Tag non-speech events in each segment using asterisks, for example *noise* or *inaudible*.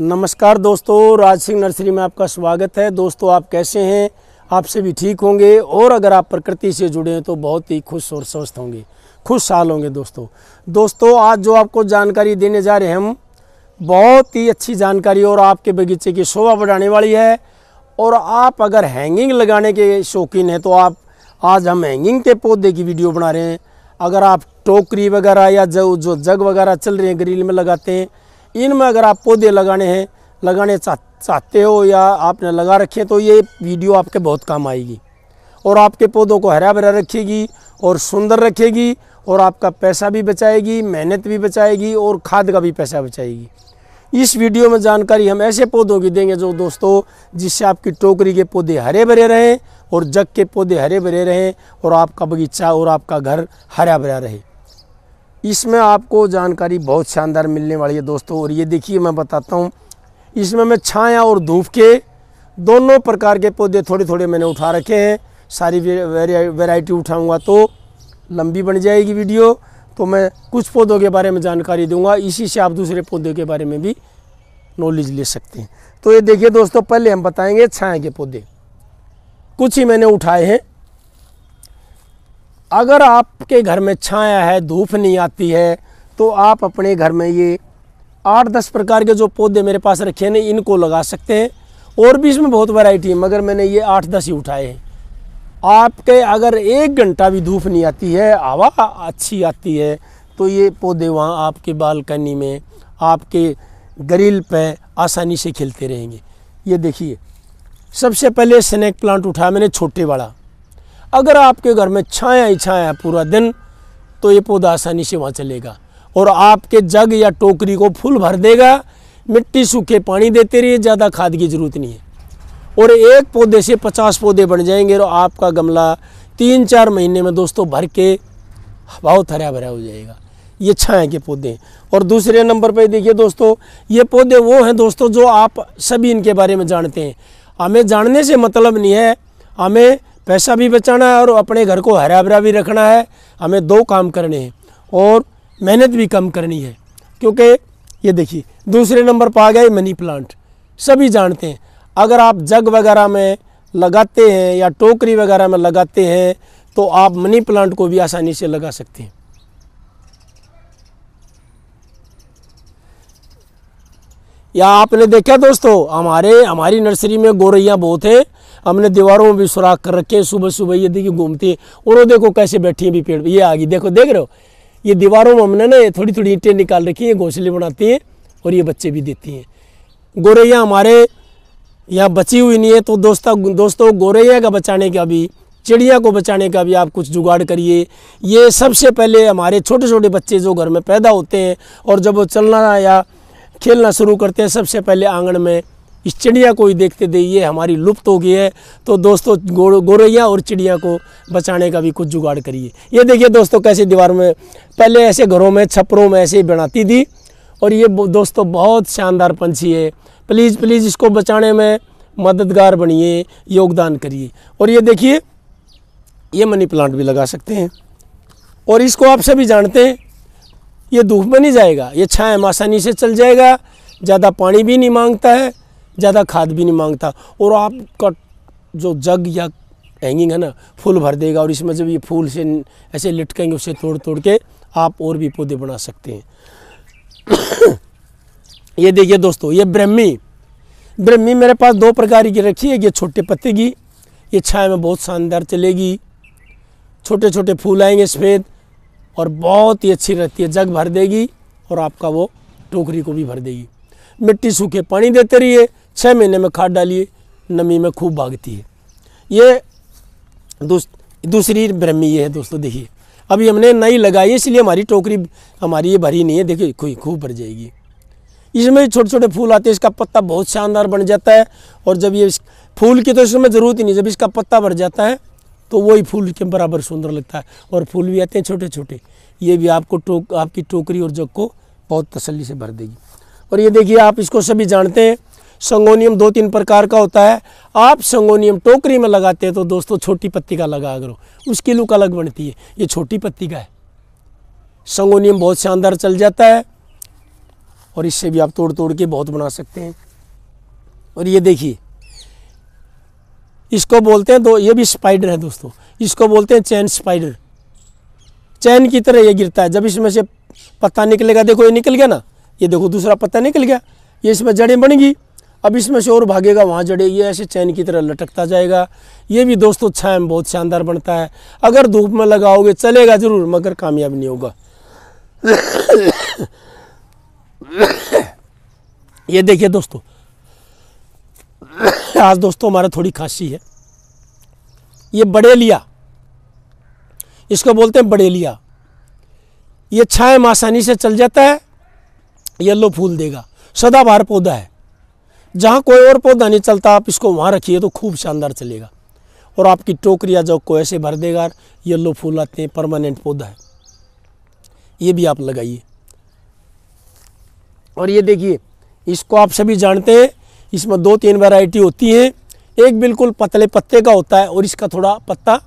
नमस्कार दोस्तों राज सिंह नर्सरी में आपका स्वागत है दोस्तों आप कैसे हैं आपसे भी ठीक होंगे और अगर आप प्रकृति से जुड़े हैं तो बहुत ही खुश और स्वस्थ होंगे खुशहाल होंगे दोस्तों दोस्तों आज जो आपको जानकारी देने जा रहे हैं हम बहुत ही अच्छी जानकारी और आपके बगीचे की शोभा बढ़ाने वाली है और आप अगर हैंगिंग लगाने के शौकीन हैं तो आप आज हम हैंगिंग के पौधे की वीडियो बना रहे हैं अगर आप टोकरी वगैरह या जो जो जग वगैरह चल रहे हैं ग्रिल में लगाते हैं इनमें अगर आप पौधे लगाने हैं लगाने चाहते हो या आपने लगा रखे तो ये वीडियो आपके बहुत काम आएगी और आपके पौधों को हरा भरा रखेगी और सुंदर रखेगी और आपका पैसा भी बचाएगी मेहनत भी बचाएगी और खाद का भी पैसा बचाएगी इस वीडियो में जानकारी हम ऐसे पौधों की देंगे जो दोस्तों जिससे आपकी टोकरी के पौधे हरे भरे रहें और जग के पौधे हरे भरे रहें और आपका बगीचा और आपका घर हरा भरा रहे इसमें आपको जानकारी बहुत शानदार मिलने वाली है दोस्तों और ये देखिए मैं बताता हूँ इसमें मैं छाया और धूप के दोनों प्रकार के पौधे थोड़े थोड़े मैंने उठा रखे हैं सारी वेराइटी उठाऊँगा तो लंबी बन जाएगी वीडियो तो मैं कुछ पौधों के बारे में जानकारी दूंगा इसी से आप दूसरे पौधों के बारे में भी नॉलेज ले सकते हैं तो ये देखिए दोस्तों पहले हम बताएंगे छाया के पौधे कुछ ही मैंने उठाए हैं अगर आपके घर में छाया है धूप नहीं आती है तो आप अपने घर में ये आठ दस प्रकार के जो पौधे मेरे पास रखे हैं ना इनको लगा सकते हैं और भी इसमें बहुत वैरायटी है मगर मैंने ये आठ दस ही उठाए हैं आपके अगर एक घंटा भी धूप नहीं आती है हवा अच्छी आती है तो ये पौधे वहाँ आपके बालकनी में आपके ग्रिल पे आसानी से खिलते रहेंगे ये देखिए सबसे पहले स्नैक प्लांट उठाया मैंने छोटे वाला अगर आपके घर में छाया ही छाया पूरा दिन तो ये पौधा आसानी से वहाँ चलेगा और आपके जग या टोकरी को फुल भर देगा मिट्टी सूखे पानी देते रहिए ज़्यादा खाद की ज़रूरत नहीं है और एक पौधे से पचास पौधे बन जाएंगे और आपका गमला तीन चार महीने में दोस्तों भर के बहुत हरा भरा हो जाएगा ये छाया के पौधे हैं और दूसरे नंबर पर देखिए दोस्तों ये पौधे वो हैं दोस्तों जो आप सभी इनके बारे में जानते हैं हमें जानने से मतलब नहीं है हमें पैसा भी बचाना है और अपने घर को हरा भरा भी रखना है हमें दो काम करने हैं और मेहनत भी कम करनी है क्योंकि ये देखिए दूसरे नंबर पर आ गया मनी प्लांट सभी जानते हैं अगर आप जग वगैरह में लगाते हैं या टोकरी वगैरह में लगाते हैं तो आप मनी प्लांट को भी आसानी से लगा सकते हैं या आपने देखा दोस्तों हमारे हमारी नर्सरी में गोरैया बहुत है हमने दीवारों में भी सुराख कर रखे हैं सुबह सुबह ये देखिए घूमती है और वो देखो कैसे बैठी है भी पेड़ ये आ गई देखो देख रहे हो ये दीवारों में हमने ना थोड़ी थोड़ी ईंटें निकाल रखी हैं घोंसले बनाती हैं और ये बच्चे भी देती हैं गोरैया हमारे यहाँ बची हुई नहीं है तो दोस्तों दोस्तों गोरैया का बचाने का भी चिड़िया को बचाने का भी आप कुछ जुगाड़ करिए ये सबसे पहले हमारे छोटे छोटे बच्चे जो घर में पैदा होते हैं और जब वो चलना या खेलना शुरू करते हैं सबसे पहले आंगन में इस चिड़िया को ही देखते दे ये हमारी लुप्त हो गई है तो दोस्तों गो, गोरैया और चिड़िया को बचाने का भी कुछ जुगाड़ करिए ये देखिए दोस्तों कैसे दीवार में पहले ऐसे घरों में छपरों में ऐसे बनाती थी और ये दोस्तों बहुत शानदार पंछी है प्लीज़ प्लीज़ इसको बचाने में मददगार बनिए योगदान करिए और ये देखिए ये मनी प्लांट भी लगा सकते हैं और इसको आप सभी जानते हैं ये धूप में नहीं जाएगा ये छाया आसानी से चल जाएगा ज़्यादा पानी भी नहीं मांगता है ज़्यादा खाद भी नहीं मांगता और आपका जो जग या हैंगिंग है ना फूल भर देगा और इसमें जब ये फूल से ऐसे लटकेंगे उसे तोड़ तोड़ के आप और भी पौधे बना सकते हैं *coughs* ये देखिए दोस्तों ये ब्रह्मी ब्रह्मी मेरे पास दो प्रकार की रखी है ये छोटे पत्ते की ये छाया में बहुत शानदार चलेगी छोटे छोटे फूल आएंगे सफ़ेद और बहुत ही अच्छी रहती है जग भर देगी और आपका वो टोकरी को भी भर देगी मिट्टी सूखे पानी देते रहिए छः महीने में खाद डालिए नमी में खूब भागती है ये दूस, दूसरी ब्रह्मी ये है दोस्तों देखिए अभी हमने नई लगाई इसलिए हमारी टोकरी हमारी ये भरी नहीं है देखिए खूब खूब भर जाएगी इसमें छोटे छोटे फूल आते हैं इसका पत्ता बहुत शानदार बन जाता है और जब ये फूल की तो इसमें ज़रूरत ही नहीं जब इसका पत्ता भर जाता है तो वही फूल के बराबर सुंदर लगता है और फूल भी आते हैं छोटे छोटे ये भी आपको टोक आपकी टोकरी और जग को बहुत तसली से भर देगी और ये देखिए आप इसको सभी जानते हैं संगोनियम दो तीन प्रकार का होता है आप संगोनियम टोकरी में लगाते हैं तो दोस्तों छोटी पत्ती का लगा करो उसकी लुक अलग बनती है ये छोटी पत्ती का है संगोनियम बहुत शानदार चल जाता है और इससे भी आप तोड़ तोड़ के बहुत बना सकते हैं और ये देखिए इसको बोलते हैं दो ये भी स्पाइडर है दोस्तों इसको बोलते हैं चैन स्पाइडर चैन की तरह ये गिरता है जब इसमें से पत्ता निकलेगा देखो ये निकल गया ना ये देखो दूसरा पत्ता निकल गया ये इसमें जड़ें बन अब इसमें से और भागेगा वहाँ जड़े ये ऐसे चैन की तरह लटकता जाएगा ये भी दोस्तों छाया में बहुत शानदार बनता है अगर धूप में लगाओगे चलेगा ज़रूर मगर कामयाब नहीं होगा ये देखिए दोस्तों आज दोस्तों हमारा थोड़ी खांसी है ये बड़ेलिया इसको बोलते हैं बड़ेलिया ये छाया में आसानी से चल जाता है येलो फूल देगा सदाबहार पौधा है जहाँ कोई और पौधा नहीं चलता आप इसको वहाँ रखिए तो खूब शानदार चलेगा और आपकी टोकरिया जो को ऐसे भर देगा येल्लो फूल आते हैं परमानेंट पौधा है ये भी आप लगाइए और ये देखिए इसको आप सभी जानते हैं इसमें दो तीन वैरायटी होती हैं एक बिल्कुल पतले पत्ते का होता है और इसका थोड़ा पत्ता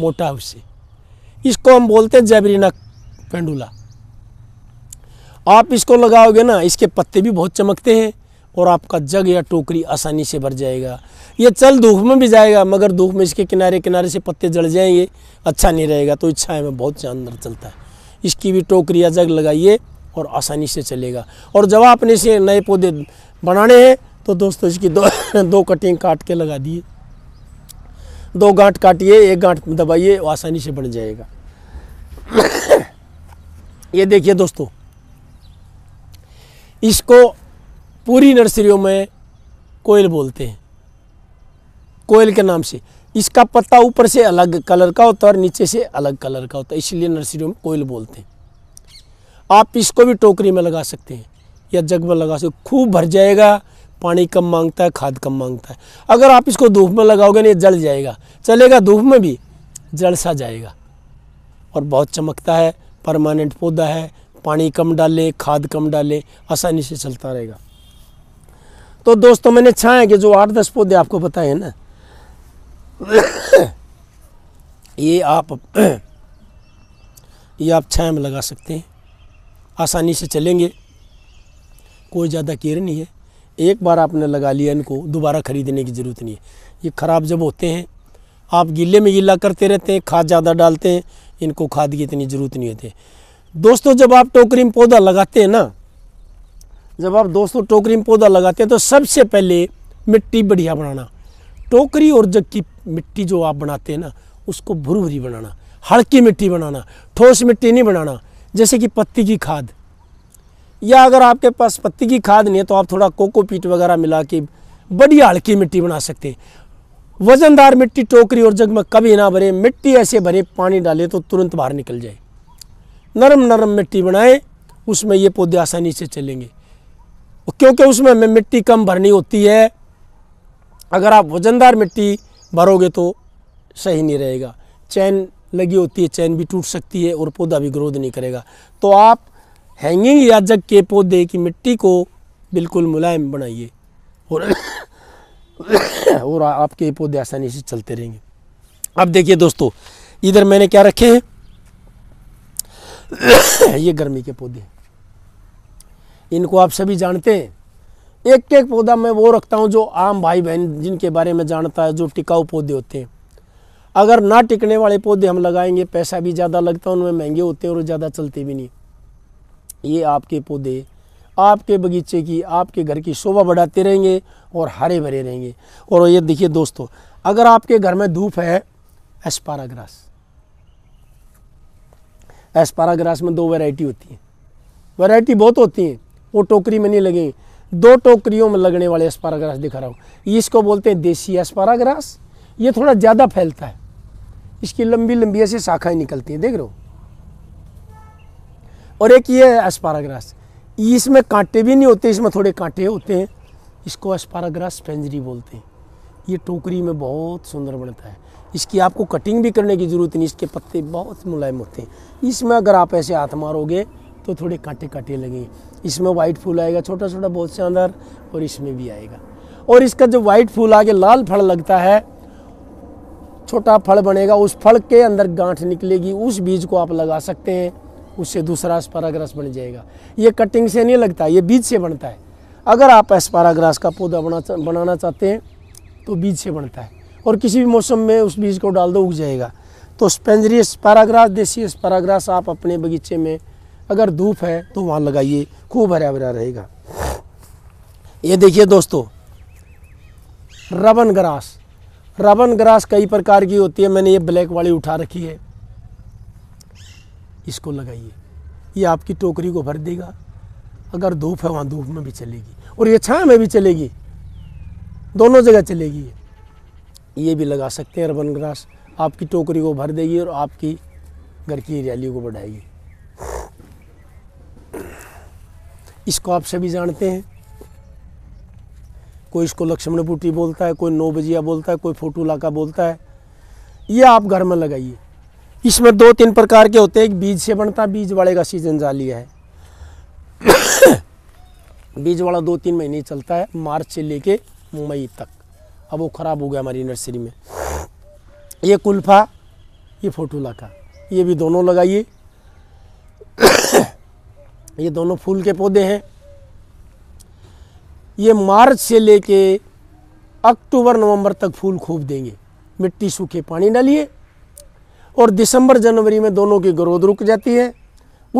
मोटा उससे इसको हम बोलते हैं जैबरीना पेंडुला आप इसको लगाओगे ना इसके पत्ते भी बहुत चमकते हैं और आपका जग या टोकरी आसानी से भर जाएगा ये चल धूप में भी जाएगा मगर धूप में इसके किनारे किनारे से पत्ते जड़ जाएंगे अच्छा नहीं रहेगा तो इच्छा में बहुत शानदार चलता है इसकी भी टोकरी या जग लगाइए और आसानी से चलेगा और जब आपने इसे नए पौधे बनाने हैं तो दोस्तों इसकी दो *coughs* दो कटिंग काट के लगा दिए दो गांठ काटिए एक गांठ दबाइए आसानी से बढ़ जाएगा *coughs* ये देखिए दोस्तों इसको पूरी नर्सरियों में कोयल बोलते हैं कोयल के नाम से इसका पत्ता ऊपर से अलग कलर का होता है और नीचे से अलग कलर का होता है इसलिए नर्सरियों में कोयल बोलते हैं आप इसको भी टोकरी में लगा सकते हैं या जग में लगा सकते खूब भर जाएगा पानी कम मांगता है खाद कम मांगता है अगर आप इसको धूप में लगाओगे नहीं जल जाएगा चलेगा धूप में भी जल सा जाएगा और बहुत चमकता है परमानेंट पौधा है पानी कम डालें खाद कम डालें आसानी से चलता रहेगा तो दोस्तों मैंने छाए कि जो आठ दस पौधे आपको बताए हैं ना ये आप ये आप छाए में लगा सकते हैं आसानी से चलेंगे कोई ज़्यादा केयर नहीं है एक बार आपने लगा लिया इनको दोबारा ख़रीदने की ज़रूरत नहीं है ये ख़राब जब होते हैं आप गीले में गीला करते रहते हैं खाद ज़्यादा डालते हैं इनको खाद की इतनी ज़रूरत नहीं होती दोस्तों जब आप टोकरी में पौधा लगाते हैं ना जब आप दोस्तों टोकरी में पौधा लगाते हैं तो सबसे पहले मिट्टी बढ़िया बनाना टोकरी और जग की मिट्टी जो आप बनाते हैं ना उसको भुरू भरी बनाना हल्की मिट्टी बनाना ठोस मिट्टी नहीं बनाना जैसे कि पत्ती की खाद या अगर आपके पास पत्ती की खाद नहीं है तो आप थोड़ा कोकोपीट वगैरह मिला के बढ़िया हल्की मिट्टी बना सकते हैं वजनदार मिट्टी टोकरी और जग में कभी ना भरे मिट्टी ऐसे भरे पानी डाले तो तुरंत बाहर निकल जाए नरम नरम मिट्टी बनाएं उसमें ये पौधे आसानी से चलेंगे क्योंकि उसमें हमें मिट्टी कम भरनी होती है अगर आप वजनदार मिट्टी भरोगे तो सही नहीं रहेगा चैन लगी होती है चैन भी टूट सकती है और पौधा भी ग्रोथ नहीं करेगा तो आप हैंगिंग या जग के पौधे की मिट्टी को बिल्कुल मुलायम बनाइए और *coughs* और आपके पौधे आसानी से चलते रहेंगे अब देखिए दोस्तों इधर मैंने क्या रखे हैं *coughs* ये गर्मी के पौधे इनको आप सभी जानते हैं एक एक पौधा मैं वो रखता हूँ जो आम भाई बहन जिनके बारे में जानता है जो टिकाऊ पौधे होते हैं अगर ना टिकने वाले पौधे हम लगाएंगे पैसा भी ज़्यादा लगता है उनमें महंगे होते हैं और ज़्यादा चलते भी नहीं ये आपके पौधे आपके बगीचे की आपके घर की शोभा बढ़ाते रहेंगे और हरे भरे रहेंगे और ये देखिए दोस्तों अगर आपके घर में धूप है एस्पाराग्रास ग्रास में दो वैरायटी होती हैं वैरायटी बहुत होती हैं वो टोकरी में नहीं लगे दो टोकरियों में लगने वाले ग्रास दिखा रहा हूँ इसको बोलते हैं देसी ग्रास ये थोड़ा ज़्यादा फैलता है इसकी लंबी लंबी ऐसी शाखाएं निकलती हैं देख रहे हो और एक ये है ग्रास इसमें कांटे भी नहीं होते इसमें थोड़े कांटे होते हैं इसको ग्रास पेंजरी बोलते हैं ये टोकरी में बहुत सुंदर बनता है इसकी आपको कटिंग भी करने की ज़रूरत नहीं इसके पत्ते बहुत मुलायम होते हैं इसमें अगर आप ऐसे हाथ मारोगे तो थोड़े कांटे कांटे लगेंगे इसमें वाइट फूल आएगा छोटा छोटा बहुत शानदार और इसमें भी आएगा और इसका जो वाइट फूल आगे लाल फल लगता है छोटा फल बनेगा उस फल के अंदर गांठ निकलेगी उस बीज को आप लगा सकते हैं उससे दूसरा स्पाराग्रास बन जाएगा ये कटिंग से नहीं लगता ये बीज से बनता है अगर आप स्पाराग्रास का पौधा बना बनाना चाहते हैं तो बीज से बनता है और किसी भी मौसम में उस बीज को डाल दो उग जाएगा तो स्पेंजरी पैराग्रास देसी पैराग्रास आप अपने बगीचे में अगर धूप है तो वहाँ लगाइए खूब हरा भरा रहेगा ये देखिए दोस्तों रबन ग्रास रबन ग्रास कई प्रकार की होती है मैंने ये ब्लैक वाली उठा रखी है इसको लगाइए ये आपकी टोकरी को भर देगा अगर धूप है वहाँ धूप में भी चलेगी और ये छाया में भी चलेगी दोनों जगह चलेगी ये भी लगा सकते हैं अर्बन ग्रास आपकी टोकरी को भर देगी और आपकी घर की रैली को बढ़ाएगी इसको आप सभी जानते हैं कोई इसको लक्ष्मण बूटी बोलता है कोई नौ बजिया बोलता है कोई फोटू लाका बोलता है ये आप घर में लगाइए इसमें दो तीन प्रकार के होते हैं एक बीज से बनता बीज वाले का सीजन जा लिया है बीज वाला दो तीन महीने चलता है मार्च से लेके मई तक अब वो ख़राब हो गया हमारी नर्सरी में ये कुल्फा ये फोटूला का ये भी दोनों लगाइए *coughs* ये दोनों फूल के पौधे हैं ये मार्च से लेके अक्टूबर नवंबर तक फूल खूब देंगे मिट्टी सूखे पानी डालिए और दिसंबर जनवरी में दोनों की ग्रोथ रुक जाती है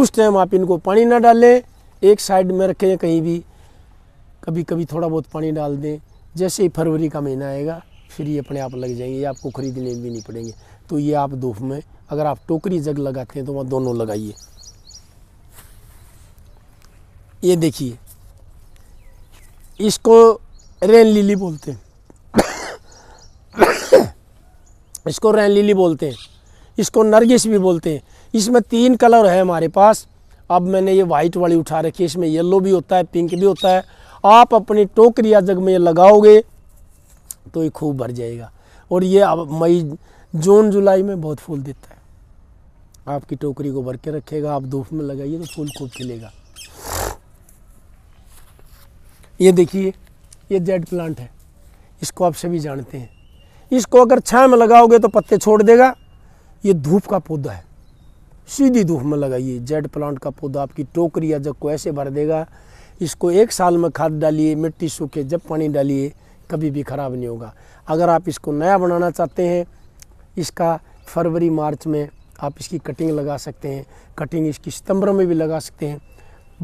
उस टाइम आप इनको पानी ना डालें एक साइड में रखें कहीं भी कभी कभी थोड़ा बहुत पानी डाल दें जैसे ही फरवरी का महीना आएगा फिर ये अपने आप लग जाएंगे ये आपको ख़रीदने भी नहीं पड़ेंगे तो ये आप धूप में अगर आप टोकरी जग लगाते हैं तो वहाँ दोनों लगाइए ये देखिए इसको रेन लिली बोलते हैं *coughs* इसको रेन लिली बोलते हैं इसको नरगिस भी बोलते हैं इसमें तीन कलर है हमारे पास अब मैंने ये वाइट वाली उठा रखी है इसमें येलो भी होता है पिंक भी होता है आप अपनी टोकरिया जग में लगाओगे तो ये खूब भर जाएगा और ये अब मई जून जुलाई में बहुत फूल देता है आपकी टोकरी को भर के रखेगा आप धूप में लगाइए तो फूल खूब खिलेगा ये देखिए ये जेड प्लांट है इसको आप सभी जानते हैं इसको अगर छाया में लगाओगे तो पत्ते छोड़ देगा ये धूप का पौधा है सीधी धूप में लगाइए जेड प्लांट का पौधा आपकी टोकरी या जग को ऐसे भर देगा इसको एक साल में खाद डालिए मिट्टी सूखे जब पानी डालिए कभी भी ख़राब नहीं होगा अगर आप इसको नया बनाना चाहते हैं इसका फरवरी मार्च में आप इसकी कटिंग लगा सकते हैं कटिंग इसकी सितंबर में भी लगा सकते हैं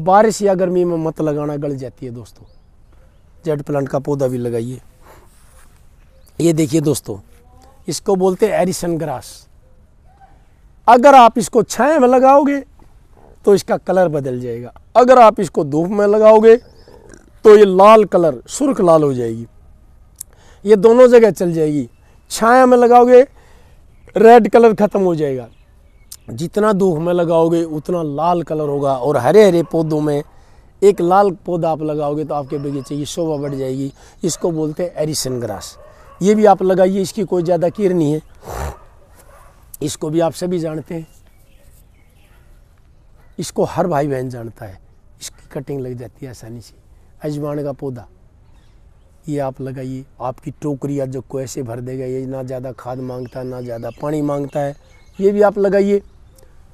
बारिश या गर्मी में मत लगाना गल जाती है दोस्तों जेड प्लांट का पौधा भी लगाइए ये देखिए दोस्तों इसको बोलते हैं एरिसन ग्रास अगर आप इसको छाया में लगाओगे तो इसका कलर बदल जाएगा अगर आप इसको धूप में लगाओगे तो ये लाल कलर सुर्ख लाल हो जाएगी ये दोनों जगह चल जाएगी छाया में लगाओगे रेड कलर ख़त्म हो जाएगा जितना धूप में लगाओगे उतना लाल कलर होगा और हरे हरे पौधों में एक लाल पौधा आप लगाओगे तो आपके बगीचे की शोभा बढ़ जाएगी इसको बोलते हैं एरिसन ग्रास ये भी आप लगाइए इसकी कोई ज़्यादा कीर नहीं है इसको भी आप सभी जानते हैं इसको हर भाई बहन जानता है इसकी कटिंग लग जाती है आसानी से अजवान का पौधा ये आप लगाइए आपकी टोकरिया जो को ऐसे भर देगा ये ना ज़्यादा खाद मांगता ना ज़्यादा पानी मांगता है ये भी आप लगाइए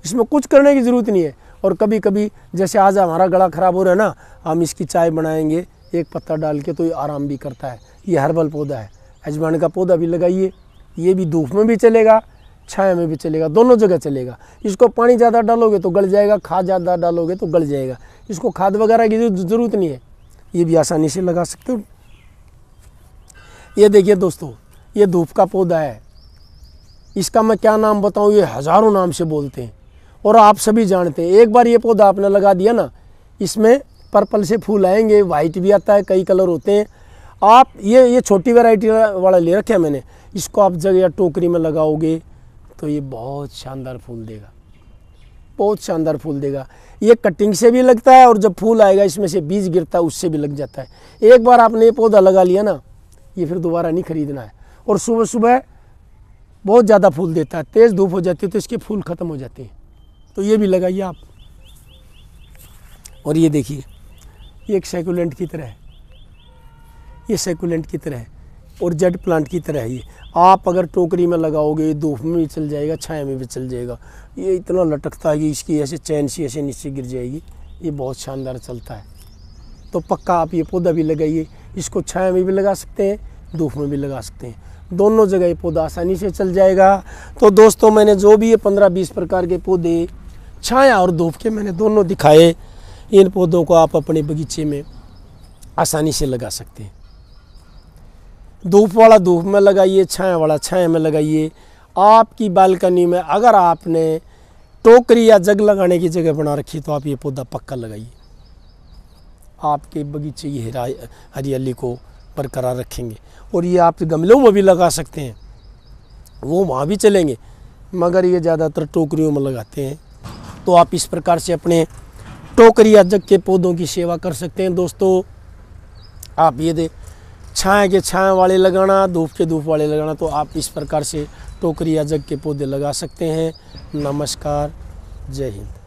इसमें कुछ करने की ज़रूरत नहीं है और कभी कभी जैसे आज हमारा गला ख़राब हो रहा है ना हम इसकी चाय बनाएंगे एक पत्ता डाल के तो ये आराम भी करता है ये हर्बल पौधा है अजवान का पौधा भी लगाइए ये भी धूप में भी चलेगा छाया में भी चलेगा दोनों जगह चलेगा इसको पानी ज़्यादा डालोगे तो गल जाएगा खाद ज़्यादा डालोगे तो गल जाएगा इसको खाद वगैरह की ज़रूरत नहीं है ये भी आसानी से लगा सकते हो ये देखिए दोस्तों ये धूप का पौधा है इसका मैं क्या नाम बताऊँ ये हज़ारों नाम से बोलते हैं और आप सभी जानते हैं एक बार ये पौधा आपने लगा दिया ना इसमें पर्पल से फूल आएंगे वाइट भी आता है कई कलर होते हैं आप ये ये छोटी वैरायटी वाला ले रखे मैंने इसको आप जगह टोकरी में लगाओगे तो ये बहुत शानदार फूल देगा बहुत शानदार फूल देगा ये कटिंग से भी लगता है और जब फूल आएगा इसमें से बीज गिरता है उससे भी लग जाता है एक बार आपने ये पौधा लगा लिया ना ये फिर दोबारा नहीं खरीदना है और सुबह सुबह बहुत ज़्यादा फूल देता है तेज़ धूप हो जाती है तो इसके फूल ख़त्म हो जाते हैं तो ये भी लगाइए आप और ये देखिए ये एक सेकुलेंट की तरह है ये सेकुलेंट की तरह है और जेड प्लांट की तरह ही आप अगर टोकरी में लगाओगे धूप में भी चल जाएगा छाया में भी चल जाएगा ये इतना लटकता है कि इसकी ऐसे चैन सी ऐसे नीचे गिर जाएगी ये बहुत शानदार चलता है तो पक्का आप ये पौधा भी लगाइए इसको छाया में भी लगा सकते हैं धूप में भी लगा सकते हैं दोनों जगह ये पौधा आसानी से चल जाएगा तो दोस्तों मैंने जो भी ये पंद्रह बीस प्रकार के पौधे छाया और धूप के मैंने दोनों दिखाए इन पौधों को आप अपने बगीचे में आसानी से लगा सकते हैं धूप वाला धूप में लगाइए छाया वाला छाया में लगाइए आपकी बालकनी में अगर आपने टोकरी या जग लगाने की जगह बना रखी तो आप ये पौधा पक्का लगाइए आपके बगीचे की हरियाली को बरकरार रखेंगे और ये आप गमलों में भी लगा सकते हैं वो वहाँ भी चलेंगे मगर ये ज़्यादातर टोकरियों में लगाते हैं तो आप इस प्रकार से अपने टोकरी या जग के पौधों की सेवा कर सकते हैं दोस्तों आप ये दे छाए के छाए वाले लगाना धूप के धूप वाले लगाना तो आप इस प्रकार से टोकरी या जग के पौधे लगा सकते हैं नमस्कार जय हिंद